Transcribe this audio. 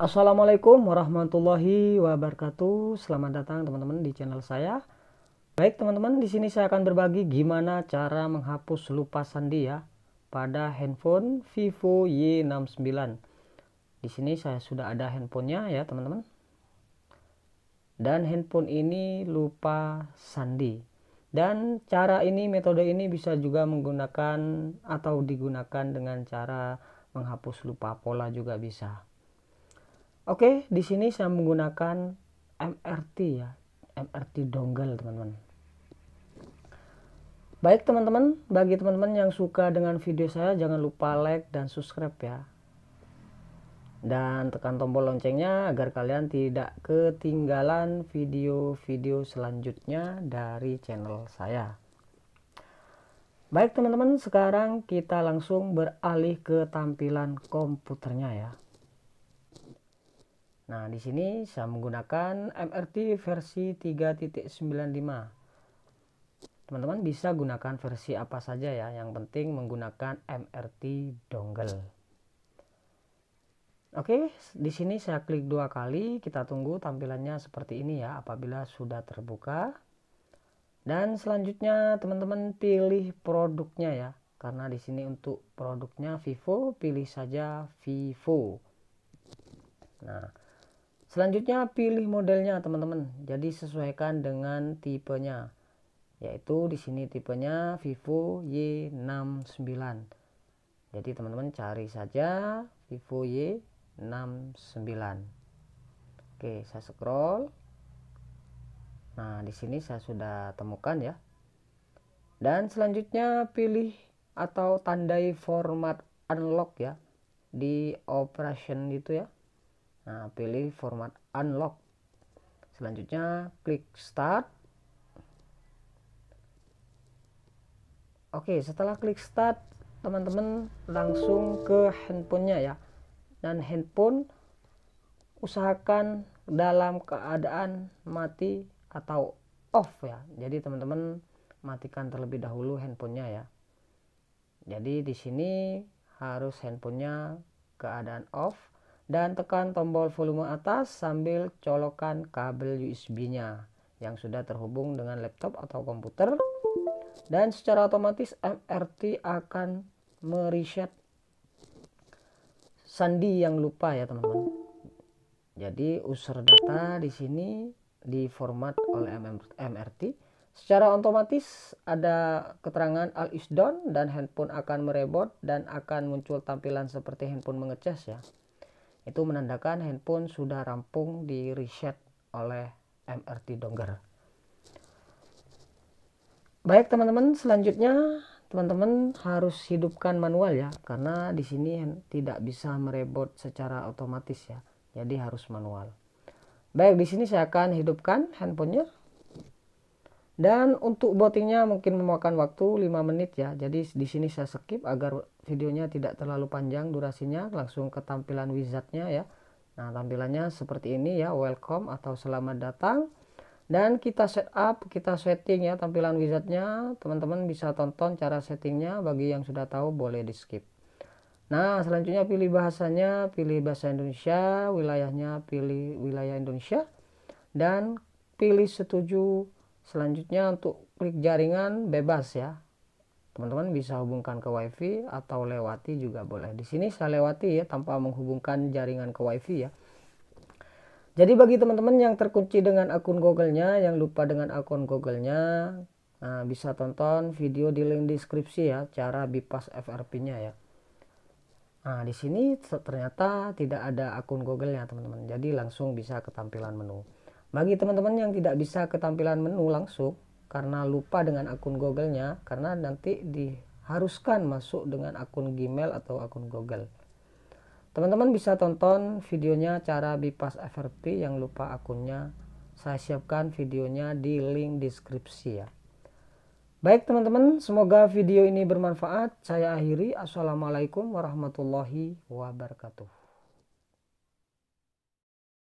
Assalamualaikum warahmatullahi wabarakatuh. Selamat datang teman-teman di channel saya. Baik teman-teman, di sini saya akan berbagi gimana cara menghapus lupa sandi ya pada handphone Vivo Y69. Di sini saya sudah ada handphonenya ya teman-teman. Dan handphone ini lupa sandi. Dan cara ini, metode ini bisa juga menggunakan atau digunakan dengan cara menghapus lupa pola juga bisa. Oke, di sini saya menggunakan MRT ya, MRT dongle teman-teman. Baik teman-teman, bagi teman-teman yang suka dengan video saya jangan lupa like dan subscribe ya. Dan tekan tombol loncengnya agar kalian tidak ketinggalan video-video selanjutnya dari channel saya. Baik teman-teman, sekarang kita langsung beralih ke tampilan komputernya ya. Nah, di sini saya menggunakan MRT versi 3.95. Teman-teman bisa gunakan versi apa saja ya, yang penting menggunakan MRT dongle. Oke, di sini saya klik dua kali, kita tunggu tampilannya seperti ini ya apabila sudah terbuka. Dan selanjutnya teman-teman pilih produknya ya, karena di sini untuk produknya Vivo pilih saja Vivo. Nah, Selanjutnya pilih modelnya teman-teman. Jadi sesuaikan dengan tipenya. Yaitu di sini tipenya Vivo Y69. Jadi teman-teman cari saja Vivo Y69. Oke, saya scroll. Nah, di sini saya sudah temukan ya. Dan selanjutnya pilih atau tandai format unlock ya di operation itu ya Nah, pilih format unlock. Selanjutnya klik start. Oke, setelah klik start, teman-teman langsung ke handphonenya ya. Dan handphone usahakan dalam keadaan mati atau off ya. Jadi teman-teman matikan terlebih dahulu handphonenya ya. Jadi di sini harus handphonenya keadaan off dan tekan tombol volume atas sambil colokan kabel USB-nya yang sudah terhubung dengan laptop atau komputer dan secara otomatis MRT akan mereset sandi yang lupa ya teman-teman. Jadi user data di sini di format oleh MRT. Secara otomatis ada keterangan all is done dan handphone akan merebot dan akan muncul tampilan seperti handphone mengecas ya. Itu menandakan handphone sudah rampung di reset oleh MRT Dongger. Baik teman-teman, selanjutnya teman-teman harus hidupkan manual ya karena di sini tidak bisa merebot secara otomatis ya. Jadi harus manual. Baik, di sini saya akan hidupkan handphonenya. Dan untuk botingnya mungkin memakan waktu 5 menit ya. Jadi di sini saya skip agar videonya tidak terlalu panjang durasinya. Langsung ke tampilan wizardnya ya. Nah tampilannya seperti ini ya. Welcome atau selamat datang. Dan kita setup, kita setting ya tampilan wizardnya. Teman-teman bisa tonton cara settingnya. Bagi yang sudah tahu boleh di skip. Nah, selanjutnya pilih bahasanya, pilih bahasa Indonesia, wilayahnya pilih wilayah Indonesia, dan pilih setuju selanjutnya untuk klik jaringan bebas ya teman-teman bisa hubungkan ke wifi atau lewati juga boleh di sini saya lewati ya tanpa menghubungkan jaringan ke wifi ya jadi bagi teman-teman yang terkunci dengan akun Google-nya yang lupa dengan akun Google-nya nah, bisa tonton video di link deskripsi ya cara bypass FRP-nya ya Nah, di sini ternyata tidak ada akun Google-nya, teman-teman. Jadi langsung bisa ke tampilan menu. Bagi teman-teman yang tidak bisa ketampilan menu langsung karena lupa dengan akun Google-nya, karena nanti diharuskan masuk dengan akun Gmail atau akun Google. Teman-teman bisa tonton videonya cara bypass FRP yang lupa akunnya. Saya siapkan videonya di link deskripsi ya. Baik teman-teman, semoga video ini bermanfaat. Saya akhiri. Assalamualaikum warahmatullahi wabarakatuh.